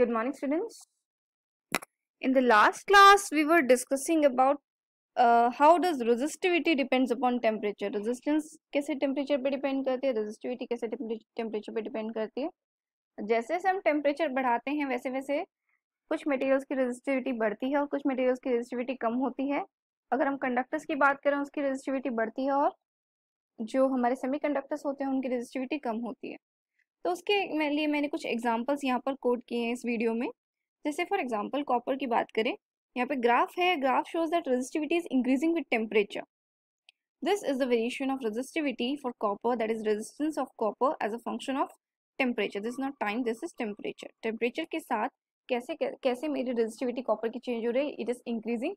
good morning students in the last class we were discussing about uh, how does resistivity depends upon temperature resistance कैसे temperature पे depend करती है resistivity कैसे temperature पे depend करती है जैसे जैसे हम temperature बढ़ाते हैं वैसे वैसे कुछ materials की resistivity बढ़ती है और कुछ materials की resistivity कम होती है अगर हम conductors की बात करें उसकी resistivity बढ़ती है और जो हमारे semiconductors होते हैं उनकी resistivity कम होती है तो उसके लिए मैंने कुछ एग्जाम्पल्स यहाँ पर कोट किए हैं इस वीडियो में जैसे फॉर एग्जाम्पल कॉपर की बात करें यहाँ पे ग्राफ है graph shows that resistivity is increasing with temperature this is the variation of resistivity for copper that is resistance of copper as a function of temperature this not time this is temperature temperature के साथ कैसे कैसे मेरी resistivity copper की change हो रही है it is increasing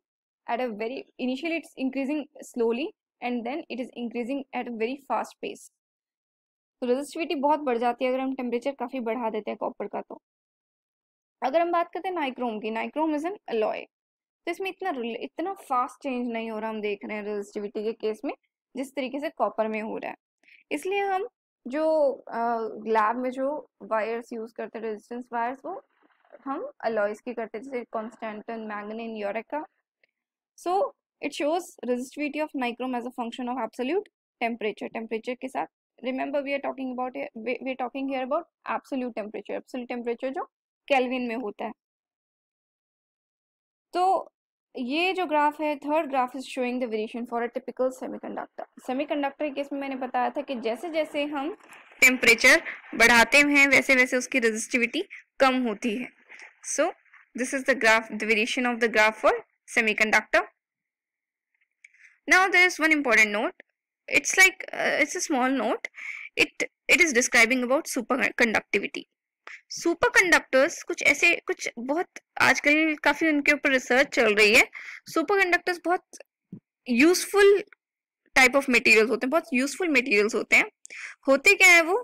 at a very initially it's increasing slowly and then it is increasing at a very fast pace तो रेजिस्टिविटी बहुत बढ़ जाती है अगर हम टेम्परेचर काफ़ी बढ़ा देते हैं कॉपर का तो अगर हम बात करते हैं नाइक्रोम की नाइक्रोम इज एन अलॉय तो इसमें इतना इतना फास्ट चेंज नहीं हो रहा हम देख रहे हैं रेजिस्टिविटी के केस में जिस तरीके से कॉपर में हो रहा है इसलिए हम जो लैब में जो वायर्स यूज़ करते हैं रेजिस्टेंस वायर्स वो हम अलॉयस की करते हैं जैसे constantan manganin eureka so it shows resistivity of nichrome as a function of absolute temperature temperature के साथ remember we are talking about we are talking here about absolute temperature absolute temperature जो kelvin में होता है तो ये जो graph है third graph is showing the variation for a typical semiconductor semiconductor के केस में मैंने बताया था कि जैसे जैसे हम टेम्परेचर बढ़ाते हैं वैसे वैसे उसकी रेजिस्टिविटी कम होती है so this is the graph the variation of the graph for semiconductor now there is one important note it's like uh, it's a small note it it is describing about superconductivity superconductors कुछ ऐसे कुछ बहुत आजकल काफी उनके ऊपर research चल रही है सुपरकंडक्टर्स बहुत यूजफुल टाइप ऑफ मटेरियल्स होते हैं बहुत यूजफुल मटेरियल्स होते हैं होते क्या है वो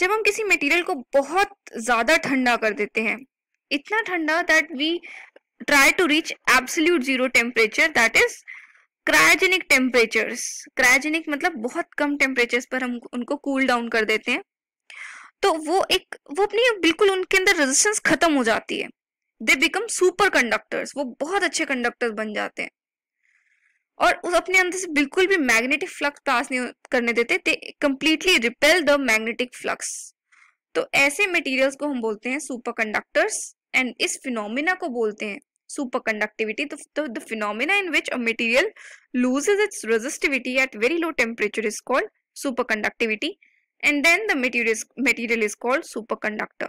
जब हम किसी मटेरियल को बहुत ज्यादा ठंडा कर देते हैं इतना ठंडा that we try to reach absolute zero temperature that is cryogenic temperatures cryogenic मतलब बहुत कम टेम्परेचर्स पर हम उनको कूल cool डाउन कर देते हैं तो वो एक वो अपनी बिल्कुल उनके अंदर रेजिस्टेंस खत्म हो जाती है दे बिकम सुपर कंडक्टर्स वो बहुत अच्छे कंडक्टर्स बन जाते हैं और उस अपने अंदर से बिल्कुल भी मैग्नेटिक फ्लक्स पास नहीं करने देते they completely repel the magnetic flux तो ऐसे मटेरियल्स को हम बोलते हैं सुपर कंडक्टर्स एंड इस फिनोमिना को बोलते हैं superconductivity, the, the, the phenomena in which a material loses its resistivity at very low temperature is called superconductivity and then the material is, material is called superconductor.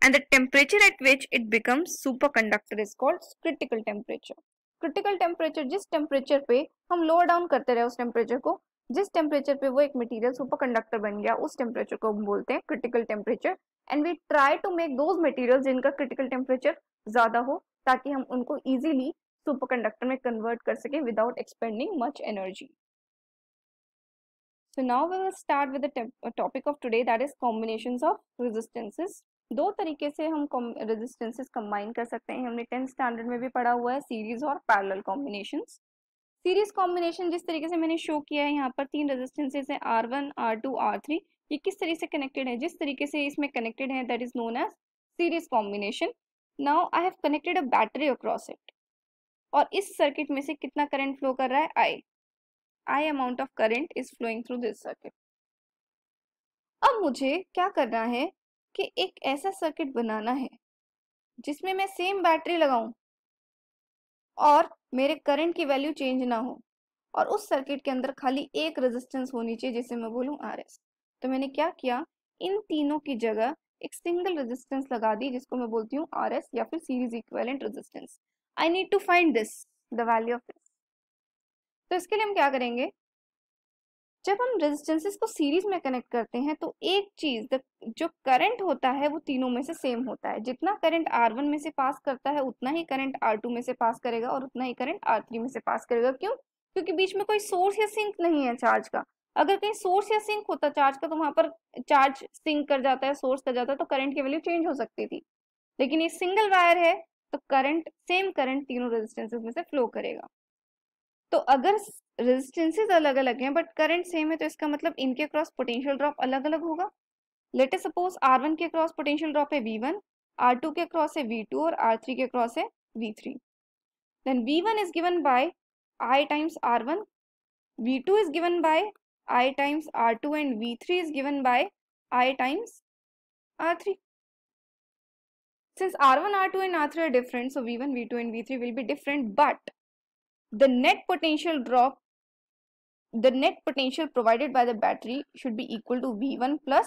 And the temperature at which it becomes superconductor is called critical temperature. Critical temperature जिस temperature पे हम lower down करते रहे उस temperature को जिस temperature पे वो एक मटेरियल सुपर कंडक्टर बन गया उस टेम्परेचर को हम बोलते हैं critical temperature and we try to make those material जिनका क्रिटिकल टेम्परेचर ज़्यादा हो ताकि हम उनको इजीली सुपरकंडक्टर में कन्वर्ट कर सकें without expending much energy so now we will start with the topic of today that is combinations of resistances. दो तरीके से हम रेजिस्टेंसेस कंबाइन कर सकते हैं हमने टेंथ स्टैंडर्ड में भी पढ़ा हुआ है सीरीज और पैरल कॉम्बिनेशन सीरीज कॉम्बिनेशन जिस तरीके से मैंने शो किया है यहाँ पर तीन रेजिस्टेंसेज हैं R one R two R three ये किस तरीके से कनेक्टेड है जिस तरीके से इसमें कनेक्टेड है that is known as series combination now I have connected a battery across it और इस सर्किट में से कितना करंट फ्लो कर रहा है I I amount of current is flowing through this circuit अब मुझे क्या करना है कि एक ऐसा सर्किट बनाना है जिसमें मैं सेम बैटरी लगाऊं और मेरे करंट की वैल्यू चेंज ना हो और उस सर्किट के अंदर खाली एक रेजिस्टेंस होनी चाहिए जिसे मैं बोलूं आर एस तो मैंने क्या किया इन तीनों की जगह एक सिंगल रेजिस्टेंस लगा दी जिसको मैं बोलती हूँ आर एस या फिर series equivalent resistance I need to find this the value of this तो इसके लिए हम क्या करेंगे जब हम रेजिस्टेंसेस को सीरीज में कनेक्ट करते हैं तो एक चीज जो करंट होता है वो तीनों में से सेम होता है जितना करंट आर वन में से पास करता है उतना ही करंट आर टू में से पास करेगा और उतना ही करंट आर थ्री में से पास करेगा क्यों क्योंकि बीच में कोई सोर्स या सिंक नहीं है चार्ज का अगर कहीं सोर्स या सिंक होता चार्ज का तो वहां पर चार्ज सिंक कर जाता है सोर्स कर जाता है तो करंट की वैल्यू चेंज हो सकती थी लेकिन ये सिंगल वायर है तो करंट सेम करंट तीनों रेजिस्टेंसेस में से फ्लो करेगा तो अगर रेजिस्टेंसेस अलग अलग हैं बट करंट सेम है तो इसका मतलब इनके क्रॉस पोटेंशियल ड्रॉप अलग अलग होगा लेटे सपोज आर वन के क्रॉस पोटेंशियल ड्रॉप है वी वन आर टू के क्रॉस है वी टू और आर थ्री के क्रॉस है V three then V one is given by I times R one V two is given by i times r2 and v3 is given by i times r3. Since r1, r2 and r3 are different, so v1, v2 and v3 will be different, but the net potential drop, the net potential provided by the battery should be equal to v1 plus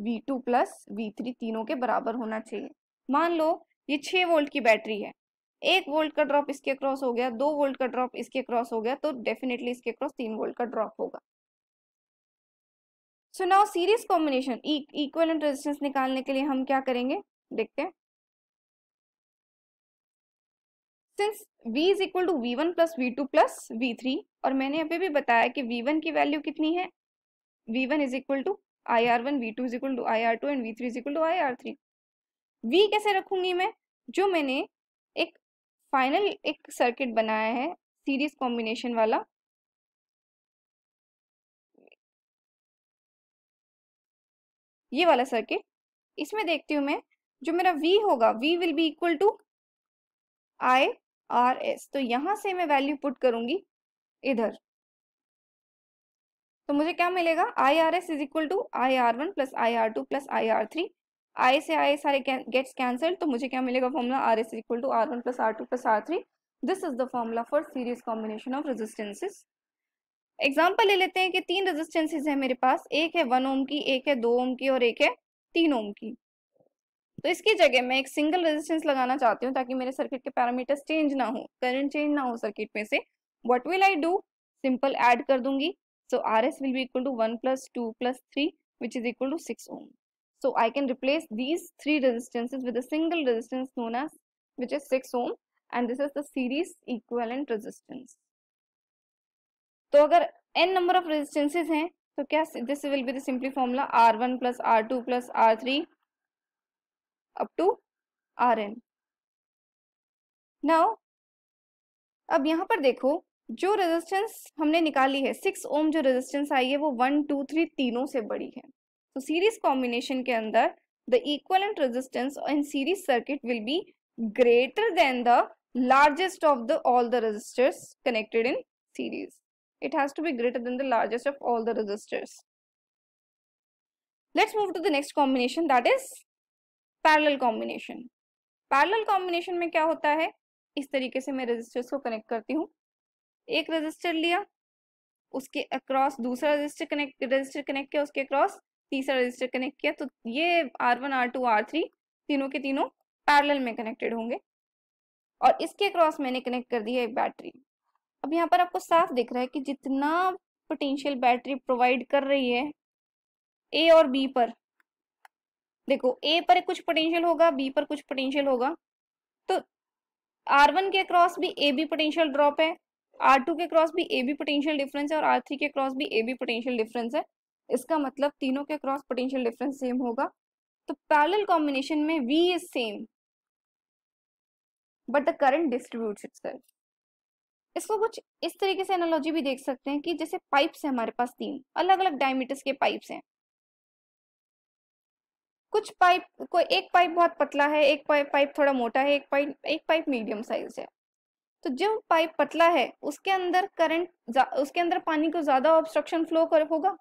v2 plus v3 तीनों के बराबर होना चाहिए मान लो ये 6 volt की battery है एक वोल्ट का ड्रॉप इसके क्रॉस हो गया दो वोल्ट का ड्रॉप इसके क्रॉस हो गया तो डेफिनेटली इसके क्रॉस तीन वोल्ट का ड्रॉप होगा so now series combination equivalent resistance निकालने के लिए हम क्या करेंगे देखते हैं since v is equal to V one plus V two plus V three और मैंने अभी भी बताया कि v1 की वैल्यू कितनी है v1 one is equal to I R one V two is equal to I R two and V three is equal to I R three V कैसे रखूंगी मैं जो मैंने एक फाइनल एक सर्किट बनाया है सीरीज कॉम्बिनेशन वाला ये वाला सर्किट इसमें देखती हूँ मैं जो मेरा V होगा V will be equal to I R S तो यहां से मैं वैल्यू पुट करूंगी इधर तो मुझे क्या मिलेगा I R S is equal to I R one plus I R two plus I R three I से आई सारे गेट्स कैंसल तो मुझे क्या मिलेगा formula R S is equal to R one plus R two plus R three this is the formula for series combination of resistances example ले लेते हैं कि तीन रेजिस्टेंसेज है मेरे पास एक है वन ओम की एक है दो ओम की और एक है तीन ओम की तो इसकी जगह मैं एक सिंगल रेजिस्टेंस लगाना चाहती हूँ ताकि मेरे सर्किट के पैरामीटर्स चेंज ना हो करंट चेंज ना हो सर्किट में से what will I do simple add कर दूंगी so R S will be equal to one plus two plus three which is equal to six ohm so I can replace these three resistances with a single resistance known as which is 6 ohm and this is the series equivalent resistance तो अगर N number of resistances हैं तो क्या this will be the simply formula R one plus R two plus R three up to R N now अब यहां पर देखो जो रेजिस्टेंस हमने निकाली है सिक्स ओम जो रेजिस्टेंस आई है वो वन टू थ्री तीनों से बड़ी है तो सीरीज कॉम्बिनेशन के अंदर the equivalent resistance in series circuit will be greater than the largest of the all the resistors connected in series it has to be greater than the largest of all the resistors. Let's move to the next combination that is parallel combination. Parallel combination में क्या होता है इस तरीके से मैं resistors को connect करती हूँ एक रेजिस्टर लिया उसके अक्रॉस दूसरा रेजिस्टर कनेक्ट रेजिस्टर कनेक्ट किया उसके अक्रॉस तीसरा रेजिस्टर कनेक्ट किया तो ये R one R two R three तीनों के तीनों पैरेलल में कनेक्टेड होंगे और इसके क्रॉस मैंने कनेक्ट कर दिया एक बैटरी अब यहाँ पर आपको साफ दिख रहा है कि जितना पोटेंशियल बैटरी प्रोवाइड कर रही है ए और बी पर देखो ए पर कुछ पोटेंशियल होगा बी पर कुछ पोटेंशियल होगा तो आर वन के क्रॉस भी ए बी पोटेंशियल ड्रॉप है आर टू के क्रॉस भी ए बी पोटेंशियल डिफरेंस है और आर थ्री के क्रॉस भी ए बी पोटेंशियल डिफरेंस है इसका मतलब तीनों के क्रॉस पोटेंशियल डिफरेंस सेम होगा तो पैरेलल कॉम्बिनेशन में V is same but the current distributes itself इसको कुछ इस तरीके से एनोलॉजी भी देख सकते हैं कि जैसे पाइप्स हैं हमारे पास तीन अलग अलग डायमीटर्स के पाइप्स हैं कुछ पाइप कोई एक पाइप बहुत पतला है एक पाइप पाइप थोड़ा मोटा है एक पाइप एक पाइप मीडियम साइज है तो जो पाइप पतला है उसके अंदर करंट उसके अंदर पानी को ज़्यादा ऑब्स्ट्रक्शन फ्लो कर होगा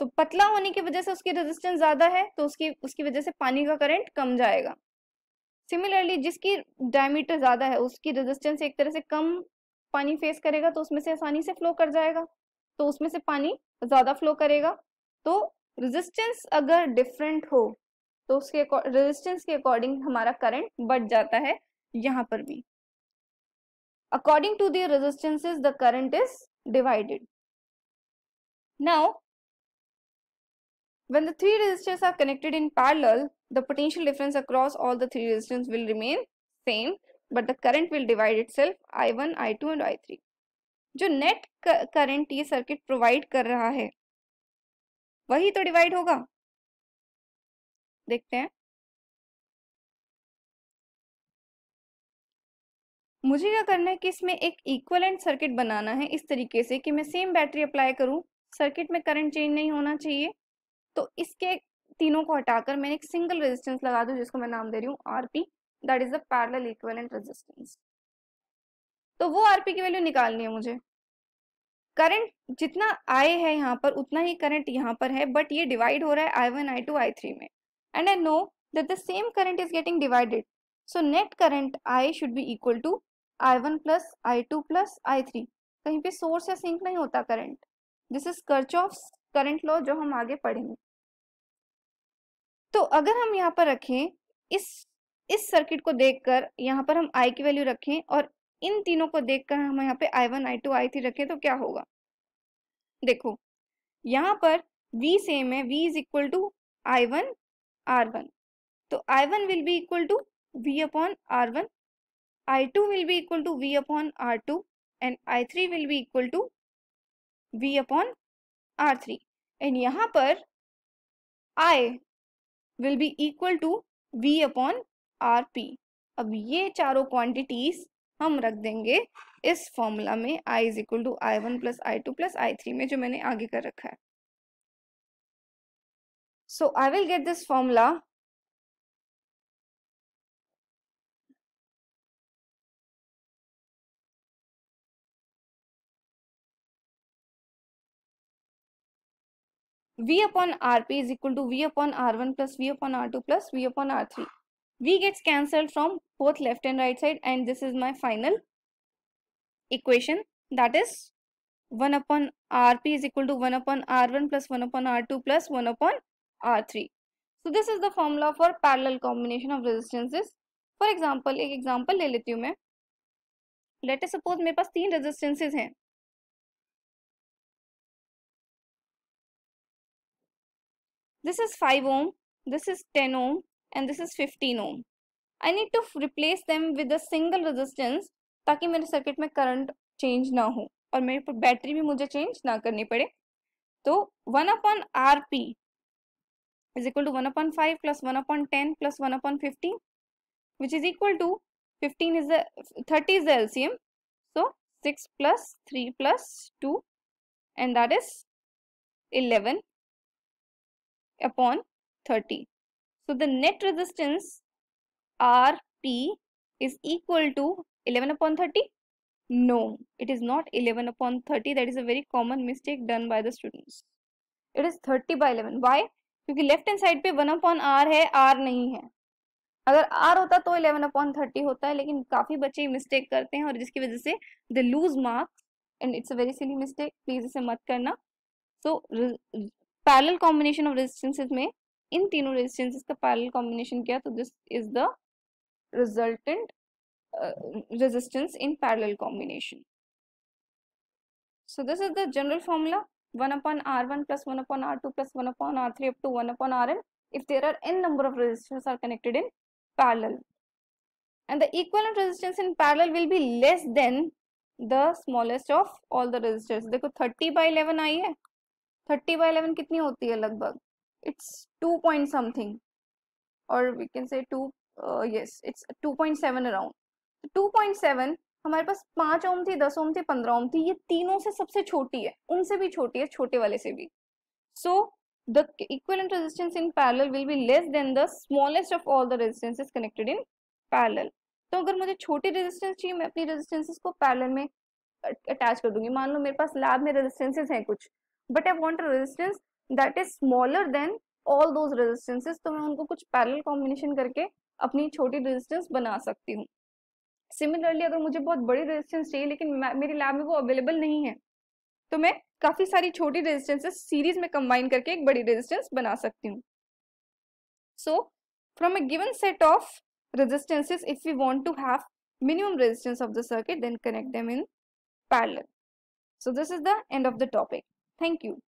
तो पतला होने की वजह से उसकी रेजिस्टेंस ज़्यादा है तो उसकी उसकी वजह से पानी का करंट कम जाएगा सिमिलरली जिसकी डायमीटर ज़्यादा है उसकी रेजिस्टेंस एक तरह से कम पानी फेस करेगा तो उसमें से आसानी से फ्लो कर जाएगा तो उसमें से पानी ज्यादा फ्लो करेगा तो रेजिस्टेंस अगर डिफरेंट हो तो उसके रेजिस्टेंस के अकॉर्डिंग हमारा करंट बढ़ जाता है यहां पर भी according to the resistances the current is divided now when the three resistance are connected in parallel the potential difference across all the three resistance will remain same but the current will divide itself I1, I2 and I3. जो net current ये circuit provide कर रहा है वही तो divide होगा देखते हैं मुझे क्या करना है कि इसमें एक इक्वलेंट सर्किट बनाना है इस तरीके से कि मैं सेम बैटरी अप्लाई करूं सर्किट में करंट चेंज नहीं होना चाहिए तो इसके तीनों को हटाकर मैंने एक सिंगल रेजिस्टेंस लगा दूं जिसको मैं नाम दे रही हूँ RP that is the parallel equivalent resistance तो वो आरपी की वैल्यू निकालनी है मुझे करंट जितना आई है यहाँ पर उतना ही करंट यहाँ पर है बट ये डिवाइड हो रहा है I one I two I three में and I know that the same current is getting divided so net current I should be equal to I one plus I two plus I three कहीं पे source या sink नहीं होता current this is Kirchhoff's of current law जो हम आगे पढ़ेंगे तो अगर हम यहाँ पर रखें इस इस सर्किट को देखकर यहाँ पर हम आई की वैल्यू रखें और इन तीनों को देखकर हम यहाँ पे I one I two I three रखें तो क्या होगा देखो यहाँ पर v सेम है v is equal to I one R one तो I one will be equal to V upon R one I two will be equal to V upon R two and I three will be equal to V upon R three and यहाँ पर I will be equal to V upon R P अब ये चारों quantities हम रख देंगे इस formula में I is equal to I one plus I two plus I three में जो मैंने आगे कर रखा है so I will get this formula v upon rp is equal to v upon r1 plus v upon r2 plus v upon r3 v gets cancelled from both left and right side and this is my final equation that is 1 upon rp is equal to 1 upon r1 plus 1 upon r2 plus 1 upon r3 so this is the formula for parallel combination of resistances for example ek example le leti hu main let us suppose mere paas teen resistances hain this is 5 ohm this is 10 ohm and this is fifteen ohm I need to replace them with single resistance ताकि मेरे circuit में current change ना हो और मेरे पर battery भी मुझे चेंज ना करनी पड़े तो one upon R P is equal to one upon five plus one upon ten plus one upon fifteen which is equal to 15 is the 30 is the LCM. So 6 plus 3 plus 2 and that is 11 upon So the net resistance RP is equal to 11 upon 30. No, it is not 11 upon 30. That is a very common mistake done by the students. It is 30 by 11. Why? क्योंकि left hand side पे one upon R है R नहीं है अगर are होता तो eleven upon thirty होता है लेकिन काफी बच्चे मिस्टेक करते हैं और जिसकी वजह से they lose marks and it's a very silly mistake please इसे मत करना so parallel combination of resistances में इन तीनों रेजिस्टेंसेस का पैरेलल कॉम्बिनेशन किया तो this is the resultant resistance in parallel combination. So this is the general formula 1 upon R1 plus 1 upon R2 plus 1 upon R3 up to 1 upon Rn if there are n number of resistors are connected in parallel. And the equivalent resistance in parallel will be less than the smallest of all the resistors. देखो 30 by 11 आई है 30 by 11 कितनी होती है लगभग it's two point something or we can say two uh, yes it's 2.7 around तो 2.7 हमारे पास पांच ओम थी दस ओम थी पंद्रह ओम थी ये तीनों से सबसे छोटी है उनसे भी छोटी है छोटे वाले से भी so the equivalent resistance in parallel will be less than the smallest of all the resistances connected in parallel तो अगर मुझे छोटी रेजिस्टेंस चाहिए मैं अपनी रेजिस्टेंसेस को पैरेलल में अटैच कर दूंगी मान लो मेरे पास लैब में रेजिस्टेंसेस हैं कुछ but I want resistance that is smaller than all those resistances तो मैं उनको कुछ पैरल कॉम्बिनेशन करके अपनी छोटी रेजिस्टेंस बना सकती हूँ सिमिलरली अगर मुझे बहुत बड़ी रेजिस्टेंस चाहिए लेकिन मेरी लैब में वो अवेलेबल नहीं है तो मैं काफ़ी सारी छोटी रेजिस्टेंसेस सीरीज में कंबाइन करके एक बड़ी रेजिस्टेंस बना सकती हूँ so from a given set of resistances if you want to have minimum resistance of the circuit then connect them in parallel so this is the end of the topic thank you